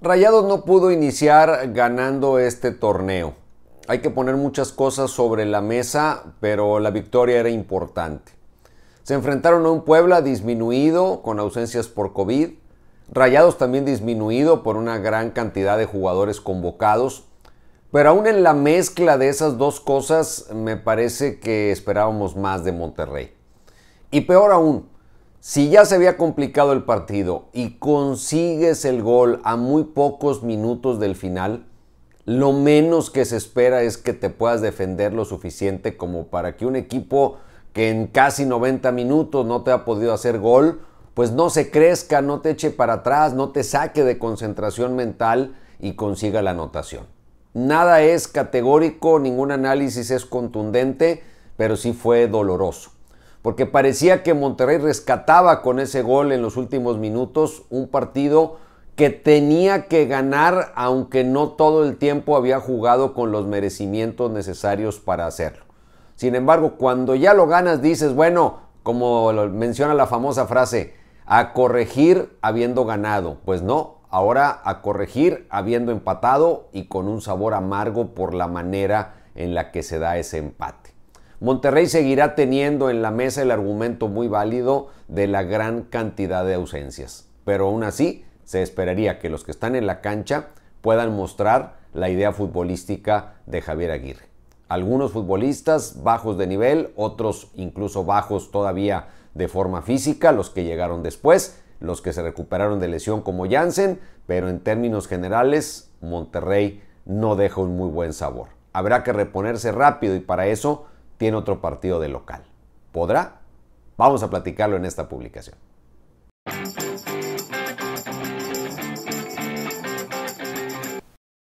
Rayados no pudo iniciar ganando este torneo. Hay que poner muchas cosas sobre la mesa, pero la victoria era importante. Se enfrentaron a un Puebla disminuido con ausencias por COVID, Rayados también disminuido por una gran cantidad de jugadores convocados, pero aún en la mezcla de esas dos cosas me parece que esperábamos más de Monterrey. Y peor aún, si ya se había complicado el partido y consigues el gol a muy pocos minutos del final, lo menos que se espera es que te puedas defender lo suficiente como para que un equipo que en casi 90 minutos no te ha podido hacer gol, pues no se crezca, no te eche para atrás, no te saque de concentración mental y consiga la anotación. Nada es categórico, ningún análisis es contundente, pero sí fue doloroso porque parecía que Monterrey rescataba con ese gol en los últimos minutos un partido que tenía que ganar, aunque no todo el tiempo había jugado con los merecimientos necesarios para hacerlo. Sin embargo, cuando ya lo ganas, dices, bueno, como menciona la famosa frase, a corregir habiendo ganado. Pues no, ahora a corregir habiendo empatado y con un sabor amargo por la manera en la que se da ese empate. Monterrey seguirá teniendo en la mesa el argumento muy válido de la gran cantidad de ausencias, pero aún así se esperaría que los que están en la cancha puedan mostrar la idea futbolística de Javier Aguirre. Algunos futbolistas bajos de nivel, otros incluso bajos todavía de forma física, los que llegaron después, los que se recuperaron de lesión como Jansen, pero en términos generales Monterrey no deja un muy buen sabor. Habrá que reponerse rápido y para eso tiene otro partido de local. ¿Podrá? Vamos a platicarlo en esta publicación.